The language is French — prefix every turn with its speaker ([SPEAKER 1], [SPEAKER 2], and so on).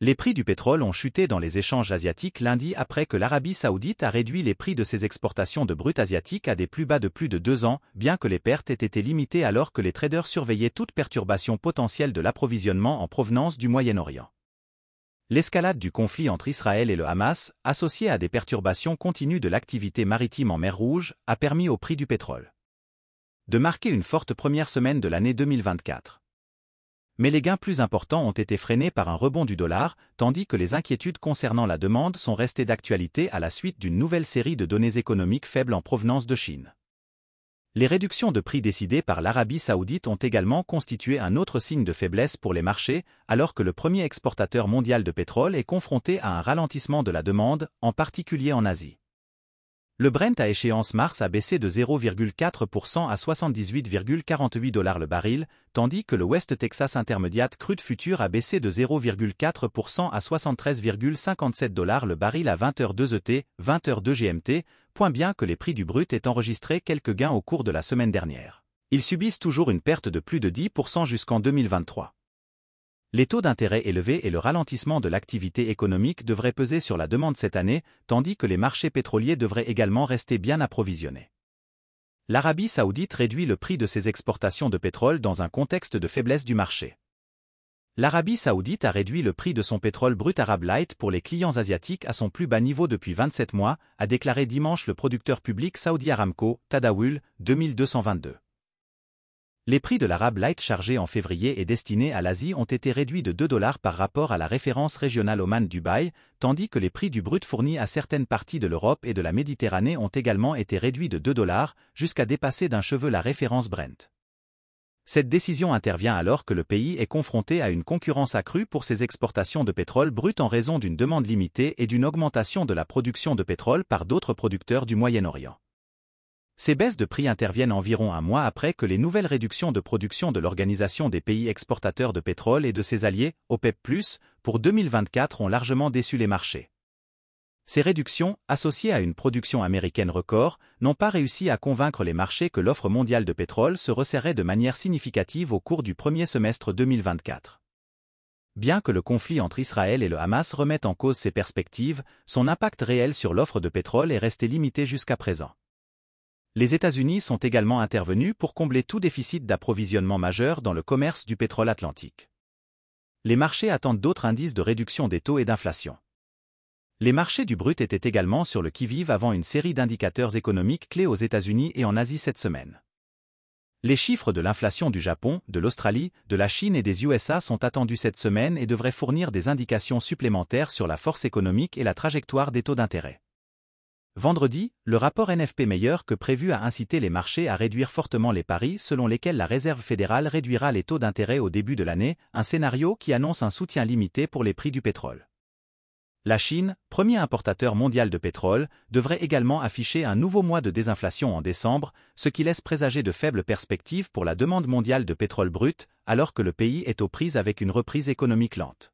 [SPEAKER 1] Les prix du pétrole ont chuté dans les échanges asiatiques lundi après que l'Arabie saoudite a réduit les prix de ses exportations de brut asiatique à des plus bas de plus de deux ans, bien que les pertes aient été limitées alors que les traders surveillaient toute perturbation potentielle de l'approvisionnement en provenance du Moyen-Orient. L'escalade du conflit entre Israël et le Hamas, associée à des perturbations continues de l'activité maritime en mer Rouge, a permis au prix du pétrole de marquer une forte première semaine de l'année 2024 mais les gains plus importants ont été freinés par un rebond du dollar, tandis que les inquiétudes concernant la demande sont restées d'actualité à la suite d'une nouvelle série de données économiques faibles en provenance de Chine. Les réductions de prix décidées par l'Arabie saoudite ont également constitué un autre signe de faiblesse pour les marchés, alors que le premier exportateur mondial de pétrole est confronté à un ralentissement de la demande, en particulier en Asie. Le Brent à échéance mars a baissé de 0,4% à 78,48 dollars le baril, tandis que le West Texas Intermediate Crude Future a baissé de 0,4% à 73,57 dollars le baril à 20h2 ET, 20h2 GMT, point bien que les prix du brut aient enregistré quelques gains au cours de la semaine dernière. Ils subissent toujours une perte de plus de 10% jusqu'en 2023. Les taux d'intérêt élevés et le ralentissement de l'activité économique devraient peser sur la demande cette année, tandis que les marchés pétroliers devraient également rester bien approvisionnés. L'Arabie saoudite réduit le prix de ses exportations de pétrole dans un contexte de faiblesse du marché. L'Arabie saoudite a réduit le prix de son pétrole brut arabe Light pour les clients asiatiques à son plus bas niveau depuis 27 mois, a déclaré dimanche le producteur public Saudi Aramco, Tadawul, 2222. Les prix de l'Arabe Light chargé en février et destiné à l'Asie ont été réduits de 2 dollars par rapport à la référence régionale Oman-Dubaï, tandis que les prix du brut fourni à certaines parties de l'Europe et de la Méditerranée ont également été réduits de 2 dollars, jusqu'à dépasser d'un cheveu la référence Brent. Cette décision intervient alors que le pays est confronté à une concurrence accrue pour ses exportations de pétrole brut en raison d'une demande limitée et d'une augmentation de la production de pétrole par d'autres producteurs du Moyen-Orient. Ces baisses de prix interviennent environ un mois après que les nouvelles réductions de production de l'Organisation des pays exportateurs de pétrole et de ses alliés, OPEP+, pour 2024 ont largement déçu les marchés. Ces réductions, associées à une production américaine record, n'ont pas réussi à convaincre les marchés que l'offre mondiale de pétrole se resserrait de manière significative au cours du premier semestre 2024. Bien que le conflit entre Israël et le Hamas remette en cause ces perspectives, son impact réel sur l'offre de pétrole est resté limité jusqu'à présent les États-Unis sont également intervenus pour combler tout déficit d'approvisionnement majeur dans le commerce du pétrole atlantique. Les marchés attendent d'autres indices de réduction des taux et d'inflation. Les marchés du brut étaient également sur le qui-vive avant une série d'indicateurs économiques clés aux États-Unis et en Asie cette semaine. Les chiffres de l'inflation du Japon, de l'Australie, de la Chine et des USA sont attendus cette semaine et devraient fournir des indications supplémentaires sur la force économique et la trajectoire des taux d'intérêt. Vendredi, le rapport NFP meilleur que prévu a incité les marchés à réduire fortement les paris selon lesquels la Réserve fédérale réduira les taux d'intérêt au début de l'année, un scénario qui annonce un soutien limité pour les prix du pétrole. La Chine, premier importateur mondial de pétrole, devrait également afficher un nouveau mois de désinflation en décembre, ce qui laisse présager de faibles perspectives pour la demande mondiale de pétrole brut, alors que le pays est aux prises avec une reprise économique lente.